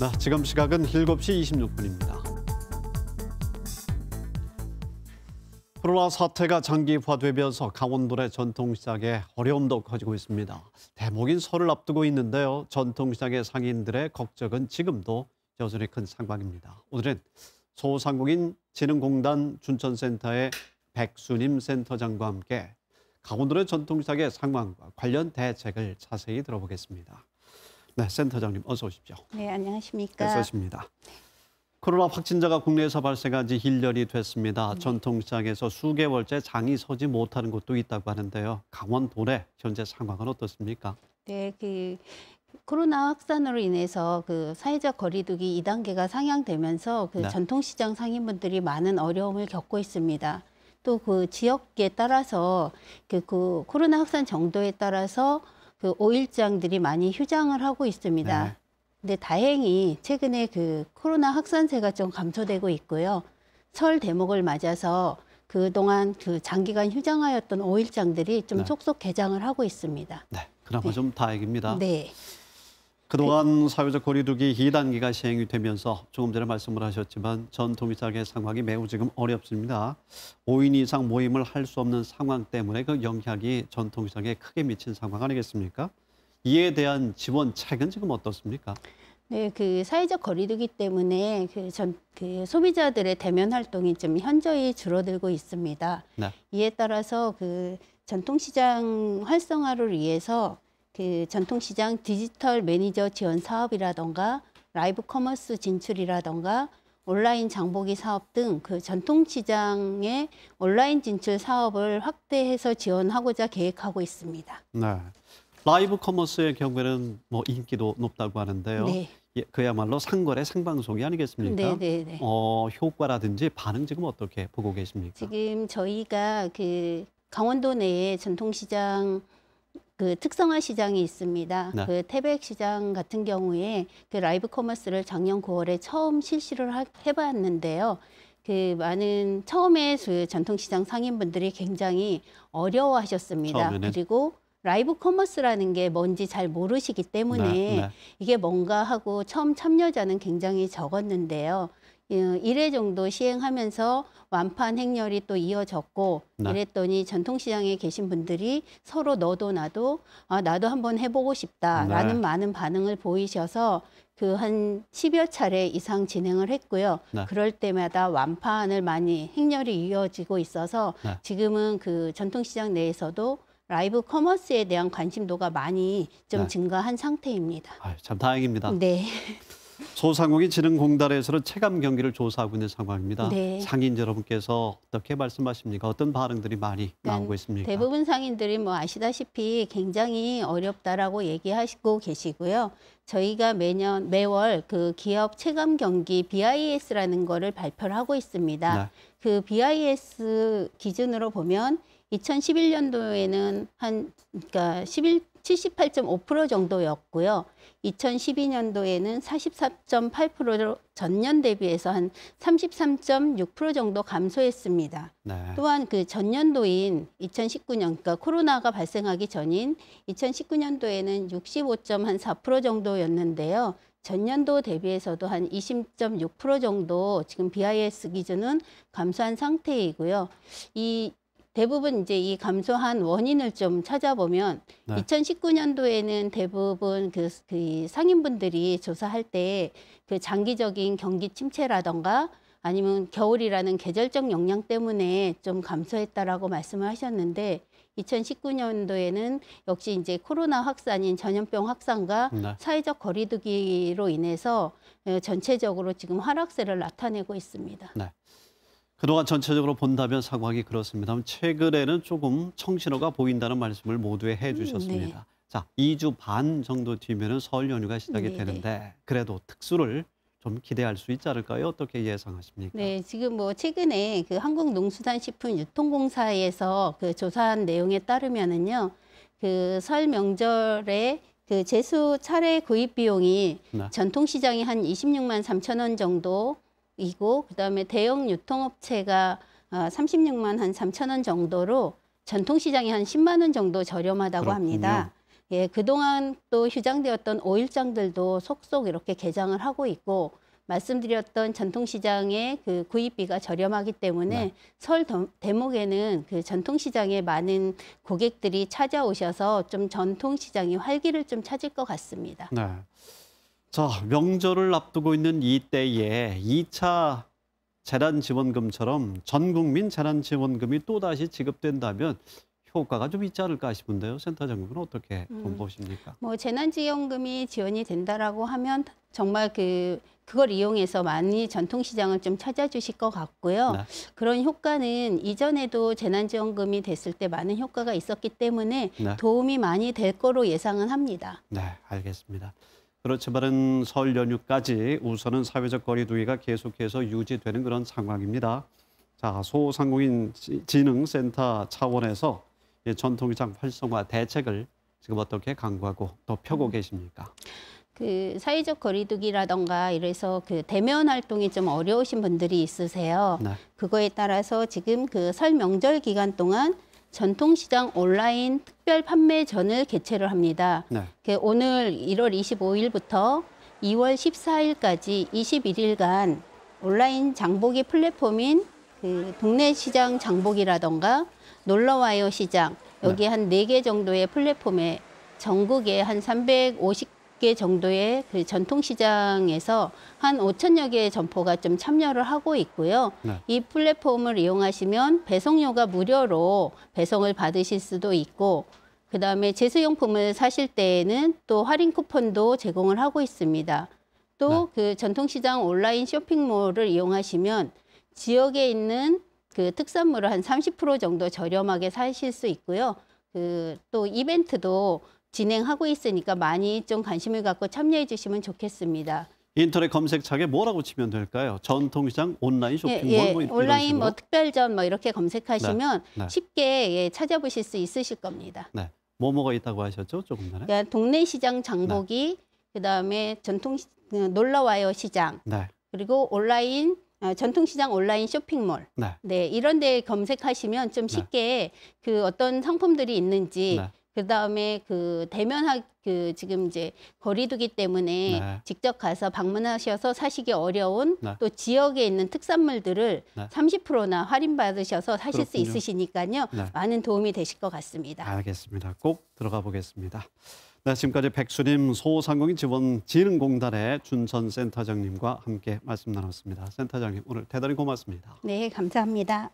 네, 지금 시각은 7시 26분입니다. 코로나 사태가 장기화되면서 강원도의 전통시장에 어려움도 커지고 있습니다. 대목인 설을 앞두고 있는데요. 전통시장의 상인들의 걱정은 지금도 여전히 큰 상황입니다. 오늘은 소상공인 진흥공단 춘천센터의 백수님 센터장과 함께 강원도의 전통시장의 상황과 관련 대책을 자세히 들어보겠습니다. 네, 센터장님 어서 오십시오. 네, 안녕하십니까. 애써십니다. 네, 코로나 확진자가 국내에서 발생한 지 1년이 됐습니다. 음. 전통시장에서 수개월째 장이 서지 못하는 곳도 있다고 하는데요. 강원도내 현재 상황은 어떻습니까? 네, 그 코로나 확산으로 인해서 그 사회적 거리두기 2단계가 상향되면서 그 네. 전통시장 상인분들이 많은 어려움을 겪고 있습니다. 또 그 지역에 따라서 그, 그 코로나 확산 정도에 따라서 그 오일장들이 많이 휴장을 하고 있습니다. 네. 근데 다행히 최근에 그 코로나 확산세가 좀 감소되고 있고요. 설 대목을 맞아서 그동안 그 장기간 휴장하였던 오일장들이 좀 네. 속속 개장을 하고 있습니다. 네, 그나마 네. 좀 다행입니다. 네. 그동안 사회적 거리두기 2단계가 시행이 되면서 조금 전에 말씀을 하셨지만 전 도민상의 상황이 매우 지금 어렵습니다. 5인 이상 모임을 할 수 없는 상황 때문에 그 영향이 전 도민상에 크게 미친 상황 아니겠습니까? 이에 대한 지원책은 지금 어떻습니까? 네, 그 사회적 거리두기 때문에 그전그 그 소비자들의 대면 활동이 좀 현저히 줄어들고 있습니다. 네. 이에 따라서 그 전통시장 활성화를 위해서 그 전통시장 디지털 매니저 지원 사업이라던가 라이브 커머스 진출이라던가 온라인 장보기 사업 등 그 전통시장의 온라인 진출 사업을 확대해서 지원하고자 계획하고 있습니다. 네. 라이브 커머스의 경우에는 뭐 인기도 높다고 하는데요. 네. 예, 그야말로 상거래 생방송이 아니겠습니까? 네네네. 네, 네. 어, 효과라든지 반응 지금 어떻게 보고 계십니까? 지금 저희가 그 강원도 내에 전통시장 그 특성화 시장이 있습니다. 네. 그 태백 시장 같은 경우에 그 라이브 커머스를 작년 9월에 처음 실시를 하, 해봤는데요. 그 많은 처음에 그 전통시장 상인분들이 굉장히 어려워하셨습니다. 처음에는. 그리고 라이브 커머스라는 게 뭔지 잘 모르시기 때문에 네, 네. 이게 뭔가 하고 처음 참여자는 굉장히 적었는데요. 1회 예, 정도 시행하면서 완판 행렬이 또 이어졌고 네. 이랬더니 전통시장에 계신 분들이 서로 너도 나도 아, 나도 한번 해보고 싶다라는 네. 많은 반응을 보이셔서 그 한 10여 차례 이상 진행을 했고요. 네. 그럴 때마다 완판을 많이 행렬이 이어지고 있어서 네. 지금은 그 전통시장 내에서도 라이브 커머스에 대한 관심도가 많이 좀 네. 증가한 상태입니다. 아유, 참 다행입니다. 네. 소상공인 진흥공단에서는 체감 경기를 조사하고 있는 상황입니다. 네. 상인 여러분께서 어떻게 말씀하십니까? 어떤 반응들이 많이 네, 나오고 있습니까? 대부분 상인들이 뭐 아시다시피 굉장히 어렵다라고 얘기하시고 계시고요. 저희가 매년 매월 그 기업 체감 경기 BIS라는 거를 발표를 하고 있습니다. 네. 그 BIS 기준으로 보면 2011년도에는 한 그러니까 11 78.5% 정도였고요. 2012년도에는 44.8%로 전년 대비해서 한 33.6% 정도 감소했습니다. 네. 또한 그 전년도인 2019년, 그러니까 코로나가 발생하기 전인 2019년도에는 65.4% 정도였는데요. 전년도 대비해서도 한 20.6% 정도 지금 BIS 기준은 감소한 상태이고요. 이 대부분 이제 이 감소한 원인을 좀 찾아보면 네. 2019년도에는 대부분 그, 그 상인분들이 조사할 때 그 장기적인 경기 침체라던가 아니면 겨울이라는 계절적 영향 때문에 좀 감소했다라고 말씀을 하셨는데 2019년도에는 역시 이제 코로나 확산인 전염병 확산과 네. 사회적 거리두기로 인해서 어, 전체적으로 지금 하락세를 나타내고 있습니다. 네. 그동안 전체적으로 본다면 상황이 그렇습니다 최근에는 조금 청신호가 보인다는 말씀을 모두에 음, 해주셨습니다. 음, 네. 자, 2주 반 정도 뒤면설 연휴가 시작이 네, 되는데 그래도 특수를 좀 기대할 수 있지 않을까요? 어떻게 예상하십니까? 네, 지금 뭐 최근에 그 한국농수산식품유통공사에서 그 조사한 내용에 따르면은요, 그 설 명절에 그 제수 차례 구입 비용이 네. 전통시장이 한 26만 3천 원 정도, 이고 그다음에 대형 유통업체가 36만 어, 한 3천 원 정도로 전통시장이 한 10만 원 정도 저렴하다고 그렇군요. 합니다. 예, 그동안 또 휴장되었던 오일장들도 속속 이렇게 개장을 하고 있고 말씀드렸던 전통시장의 그 구입비가 저렴하기 때문에 네. 설 대목에는 그 전통시장에 많은 고객들이 찾아오셔서 좀 전통시장이 활기를 좀 찾을 것 같습니다. 네. 자, 명절을 앞두고 있는 이 때에 2차 재난지원금처럼 전국민 재난지원금이 또다시 지급된다면 효과가 좀 있지 않을까 싶은데요. 센터장님은 어떻게 음, 보십니까? 뭐 재난지원금이 지원이 된다라고 하면 정말 그 그걸 이용해서 많이 전통시장을 좀 찾아주실 것 같고요. 네. 그런 효과는 이전에도 재난지원금이 됐을 때 많은 효과가 있었기 때문에 네. 도움이 많이 될 거로 예상은 합니다. 네, 알겠습니다. 그렇지만은 설 연휴까지 우선은 사회적 거리두기가 계속해서 유지되는 그런 상황입니다. 자, 소상공인지능센터 차원에서 전통시장 활성화 대책을 지금 어떻게 강구하고 또 펴고 음. 계십니까? 그 사회적 거리두기라던가 이래서 그 대면 활동이 좀 어려우신 분들이 있으세요. 네. 그거에 따라서 지금 그 설 명절 기간 동안 전통시장 온라인 특별 판매전을 개최를 합니다. 네. 그 오늘 1월 25일부터 2월 14일까지 21일간 온라인 장보기 플랫폼인 그 동네 시장 장보기라던가 놀러와요 시장 여기 네. 한네 개 정도의 플랫폼에 전국에 한350 개 정도의 그 전통시장에서 한 5천여 개의 점포가 좀 참여를 하고 있고요. 네. 이 플랫폼을 이용하시면 배송료가 무료로 배송을 받으실 수도 있고 그다음에 제수용품을 사실 때에는 또 할인 쿠폰도 제공을 하고 있습니다. 또그 네. 그 전통시장 온라인 쇼핑몰을 이용하시면 지역에 있는 그 특산물을 한 30% 정도 저렴하게 사실 수 있고요. 그 또 이벤트도 진행하고 있으니까 많이 좀 관심을 갖고 참여해 주시면 좋겠습니다. 인터넷 검색창에 뭐라고 치면 될까요? 전통시장 온라인 쇼핑 예, 예. 뭐 온라인 식으로? 뭐 특별전 뭐 이렇게 검색하시면 네, 네. 쉽게 예, 찾아보실 수 있으실 겁니다. 네. 뭐뭐가 있다고 하셨죠? 조금 전에. 그러니까 동네 시장 장보기, 네. 그다음에 전통 어, 놀러 와요 시장. 네. 그리고 온라인 어, 전통시장 온라인 쇼핑몰 네. 네. 이런 데 검색하시면 좀 네. 쉽게 네. 그 어떤 상품들이 있는지 네. 그다음에 그 대면학 그 지금 이제 거리두기 때문에 네. 직접 가서 방문하셔서 사시기 어려운 네. 또 지역에 있는 특산물들을 네. 30%나 할인 받으셔서 사실 그렇군요. 수 있으시니까요. 네. 많은 도움이 되실 것 같습니다. 알겠습니다. 꼭 들어가 보겠습니다. 네, 지금까지 백수님 소상공인 지원 지능공단의 준선 센터장님과 함께 말씀 나눴습니다. 센터장님 오늘 대단히 고맙습니다. 네, 감사합니다.